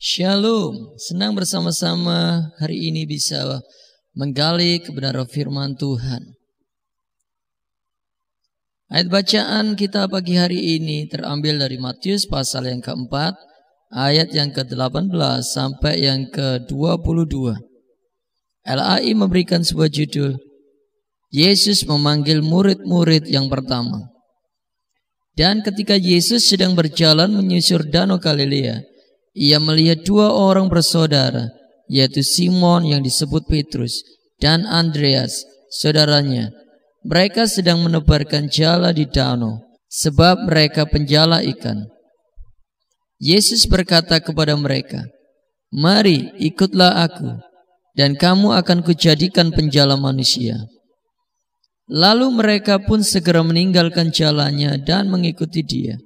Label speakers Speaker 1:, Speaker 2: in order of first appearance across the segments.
Speaker 1: Shalom, senang bersama-sama hari ini bisa menggali kebenaran firman Tuhan. Ayat bacaan kita pagi hari ini terambil dari Matius pasal yang keempat, ayat yang ke-18 sampai yang ke-22. LAI memberikan sebuah judul, Yesus memanggil murid-murid yang pertama. Dan ketika Yesus sedang berjalan menyusur Danau Galilea, ia melihat dua orang bersaudara, yaitu Simon yang disebut Petrus dan Andreas, saudaranya. Mereka sedang menebarkan jala di danau, sebab mereka penjala ikan. Yesus berkata kepada mereka, Mari ikutlah aku, dan kamu akan kujadikan penjala manusia. Lalu mereka pun segera meninggalkan jalannya dan mengikuti dia.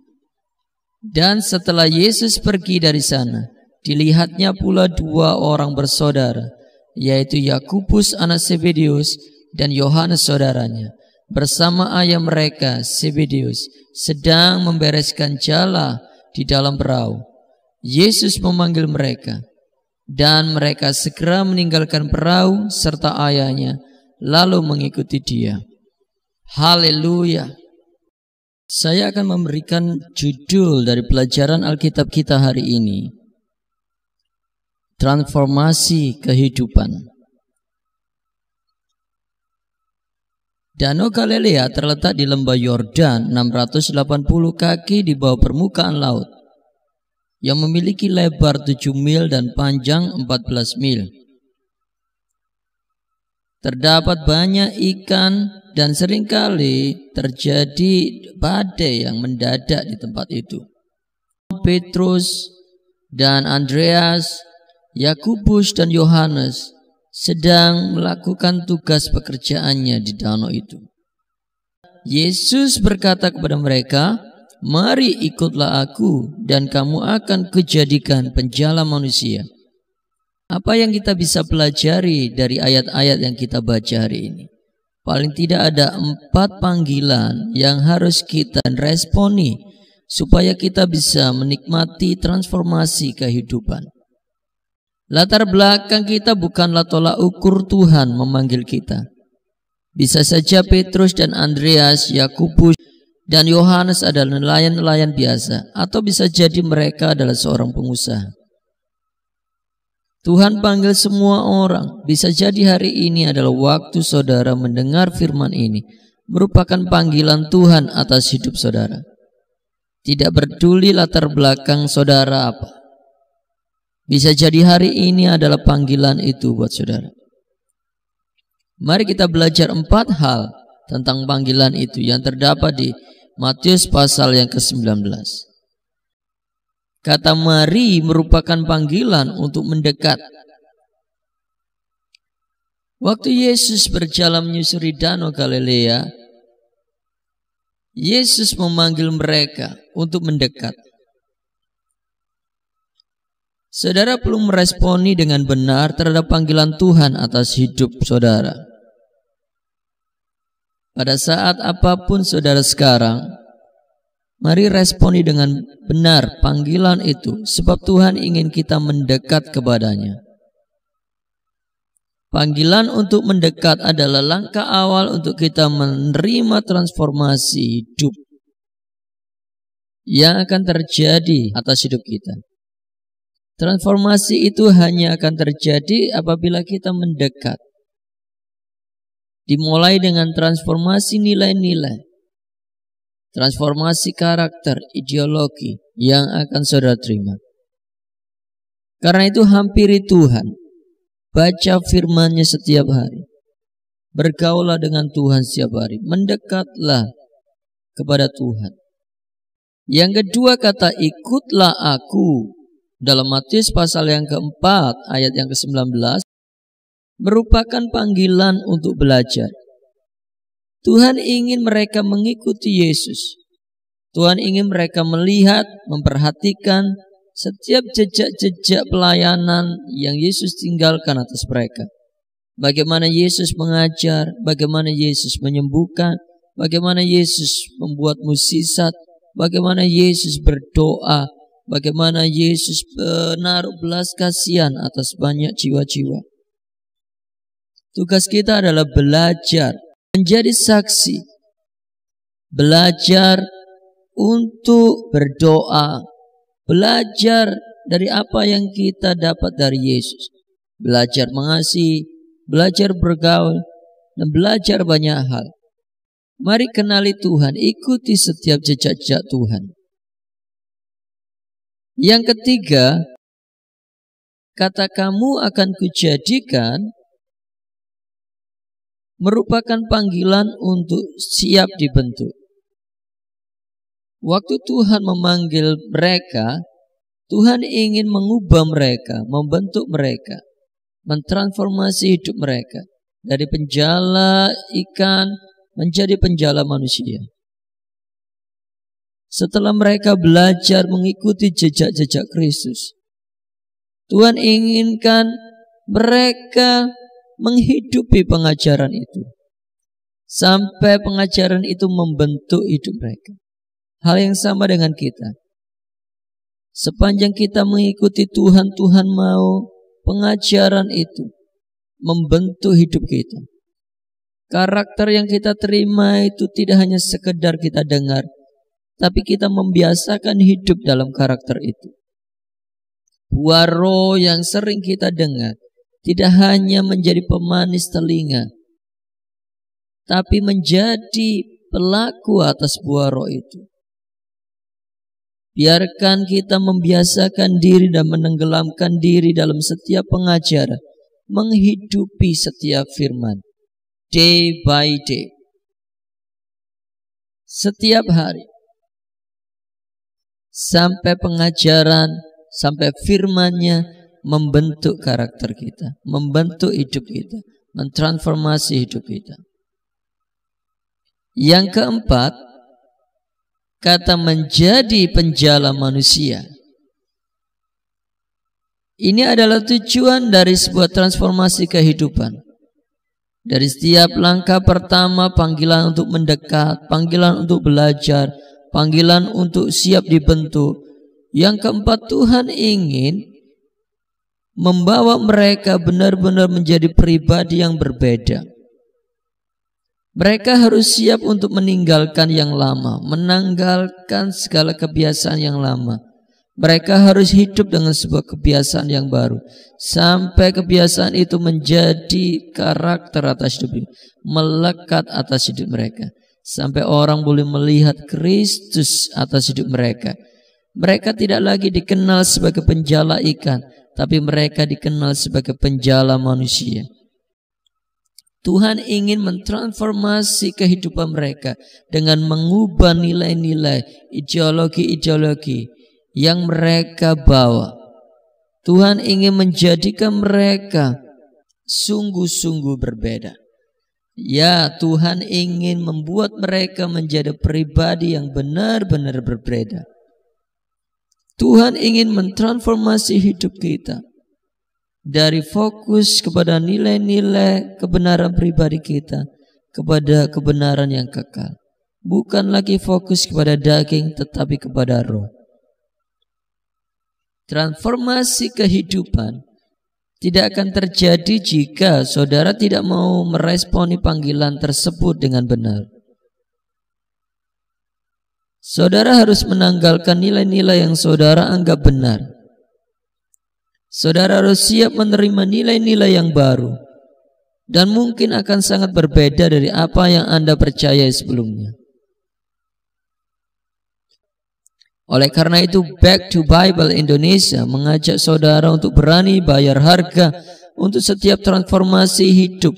Speaker 1: Dan setelah Yesus pergi dari sana, dilihatnya pula dua orang bersaudara, yaitu Yakubus anak Sebedius dan Yohanes saudaranya, bersama ayah mereka Sebedius, sedang membereskan jala di dalam perahu. Yesus memanggil mereka, dan mereka segera meninggalkan perahu serta ayahnya, lalu mengikuti dia. Haleluya! Saya akan memberikan judul dari pelajaran Alkitab kita hari ini. Transformasi kehidupan. Danau Galilea terletak di lembah Yordan 680 kaki di bawah permukaan laut yang memiliki lebar 7 mil dan panjang 14 mil. Terdapat banyak ikan dan seringkali terjadi badai yang mendadak di tempat itu. Petrus dan Andreas, Yakubus dan Yohanes sedang melakukan tugas pekerjaannya di danau itu. Yesus berkata kepada mereka, "Mari ikutlah aku dan kamu akan kejadikan penjala manusia." Apa yang kita bisa pelajari dari ayat-ayat yang kita baca hari ini? Paling tidak ada empat panggilan yang harus kita responi supaya kita bisa menikmati transformasi kehidupan. Latar belakang kita bukanlah tolak ukur Tuhan memanggil kita. Bisa saja Petrus dan Andreas, Yakubus dan Yohanes adalah nelayan-nelayan biasa atau bisa jadi mereka adalah seorang pengusaha. Tuhan panggil semua orang. Bisa jadi hari ini adalah waktu saudara mendengar firman ini. Merupakan panggilan Tuhan atas hidup saudara. Tidak peduli latar belakang saudara apa. Bisa jadi hari ini adalah panggilan itu buat saudara. Mari kita belajar empat hal tentang panggilan itu yang terdapat di Matius pasal yang ke-19. Kata mari merupakan panggilan untuk mendekat. Waktu Yesus berjalan menyusuri danau Galilea, Yesus memanggil mereka untuk mendekat. Saudara belum meresponi dengan benar terhadap panggilan Tuhan atas hidup saudara. Pada saat apapun saudara sekarang, Mari responi dengan benar panggilan itu, sebab Tuhan ingin kita mendekat kepadanya. Panggilan untuk mendekat adalah langkah awal untuk kita menerima transformasi hidup yang akan terjadi atas hidup kita. Transformasi itu hanya akan terjadi apabila kita mendekat. Dimulai dengan transformasi nilai-nilai transformasi karakter, ideologi yang akan saudara terima. Karena itu hampiri Tuhan. Baca firman-Nya setiap hari. Bergaulah dengan Tuhan setiap hari. Mendekatlah kepada Tuhan. Yang kedua kata ikutlah aku dalam Matius pasal yang keempat ayat yang ke-19 merupakan panggilan untuk belajar. Tuhan ingin mereka mengikuti Yesus. Tuhan ingin mereka melihat, memperhatikan setiap jejak-jejak pelayanan yang Yesus tinggalkan atas mereka. Bagaimana Yesus mengajar, bagaimana Yesus menyembuhkan, bagaimana Yesus membuat musisat, bagaimana Yesus berdoa, bagaimana Yesus menaruh belas kasihan atas banyak jiwa-jiwa. Tugas kita adalah belajar menjadi saksi, belajar untuk berdoa, belajar dari apa yang kita dapat dari Yesus, belajar mengasihi, belajar bergaul, dan belajar banyak hal. Mari kenali Tuhan, ikuti setiap jejak-jejak Tuhan. Yang ketiga, kata kamu akan kujadikan merupakan panggilan untuk siap dibentuk. Waktu Tuhan memanggil mereka, Tuhan ingin mengubah mereka, membentuk mereka, mentransformasi hidup mereka dari penjala ikan menjadi penjala manusia. Setelah mereka belajar mengikuti jejak-jejak Kristus, Tuhan inginkan mereka menghidupi pengajaran itu. Sampai pengajaran itu membentuk hidup mereka. Hal yang sama dengan kita. Sepanjang kita mengikuti Tuhan, Tuhan mau pengajaran itu membentuk hidup kita. Karakter yang kita terima itu tidak hanya sekedar kita dengar, tapi kita membiasakan hidup dalam karakter itu. Buah roh yang sering kita dengar, tidak hanya menjadi pemanis telinga, tapi menjadi pelaku atas buah roh itu. Biarkan kita membiasakan diri dan menenggelamkan diri dalam setiap pengajaran, menghidupi setiap firman, day by day. Setiap hari. Sampai pengajaran, sampai firmannya, membentuk karakter kita, membentuk hidup kita, mentransformasi hidup kita. Yang keempat, kata menjadi penjala manusia. Ini adalah tujuan dari sebuah transformasi kehidupan. Dari setiap langkah pertama, panggilan untuk mendekat, panggilan untuk belajar, panggilan untuk siap dibentuk. Yang keempat, Tuhan ingin membawa mereka benar-benar menjadi pribadi yang berbeda. Mereka harus siap untuk meninggalkan yang lama, menanggalkan segala kebiasaan yang lama. Mereka harus hidup dengan sebuah kebiasaan yang baru sampai kebiasaan itu menjadi karakter atas hidup mereka, melekat atas hidup mereka sampai orang boleh melihat Kristus atas hidup mereka. Mereka tidak lagi dikenal sebagai penjala ikan, tapi mereka dikenal sebagai penjala manusia. Tuhan ingin mentransformasi kehidupan mereka dengan mengubah nilai-nilai ideologi-ideologi yang mereka bawa. Tuhan ingin menjadikan mereka sungguh-sungguh berbeda. Ya, Tuhan ingin membuat mereka menjadi pribadi yang benar-benar berbeda. Tuhan ingin mentransformasi hidup kita dari fokus kepada nilai-nilai kebenaran pribadi kita kepada kebenaran yang kekal. Bukan lagi fokus kepada daging tetapi kepada roh. Transformasi kehidupan tidak akan terjadi jika saudara tidak mau meresponi panggilan tersebut dengan benar. Saudara harus menanggalkan nilai-nilai yang saudara anggap benar. Saudara harus siap menerima nilai-nilai yang baru dan mungkin akan sangat berbeda dari apa yang Anda percaya sebelumnya. Oleh karena itu, Back to Bible Indonesia mengajak saudara untuk berani bayar harga untuk setiap transformasi hidup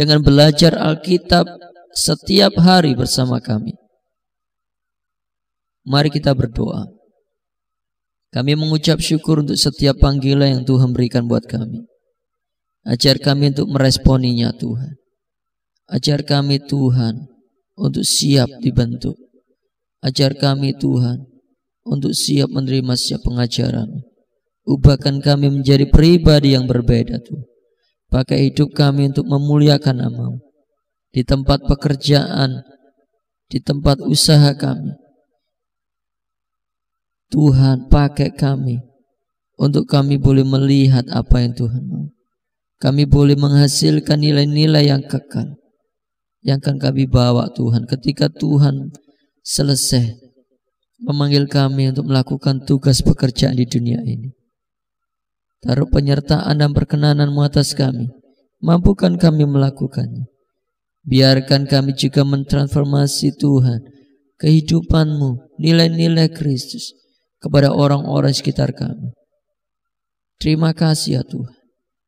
Speaker 1: dengan belajar Alkitab setiap hari bersama kami. Mari kita berdoa. Kami mengucap syukur untuk setiap panggilan yang Tuhan berikan buat kami. Ajar kami untuk meresponinya Tuhan. Ajar kami Tuhan untuk siap dibentuk. Ajar kami Tuhan untuk siap menerima setiap pengajaran. Ubahkan kami menjadi pribadi yang berbeda Tuhan. Pakai hidup kami untuk memuliakan namamu. Di tempat pekerjaan, di tempat usaha kami, Tuhan pakai kami untuk kami boleh melihat apa yang Tuhan mau. Kami boleh menghasilkan nilai-nilai yang kekal yang akan kami bawa Tuhan ketika Tuhan selesai memanggil kami untuk melakukan tugas pekerjaan di dunia ini. Taruh penyertaan dan perkenananmu atas kami. Mampukan kami melakukannya. Biarkan kami juga mentransformasi Tuhan, kehidupanmu, nilai-nilai Kristus kepada orang-orang sekitar kami. Terima kasih ya Tuhan.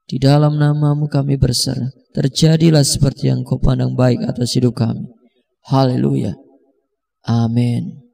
Speaker 1: Di dalam namamu kami berserah. Terjadilah seperti yang kau pandang baik atas hidup kami. Haleluya. Amin.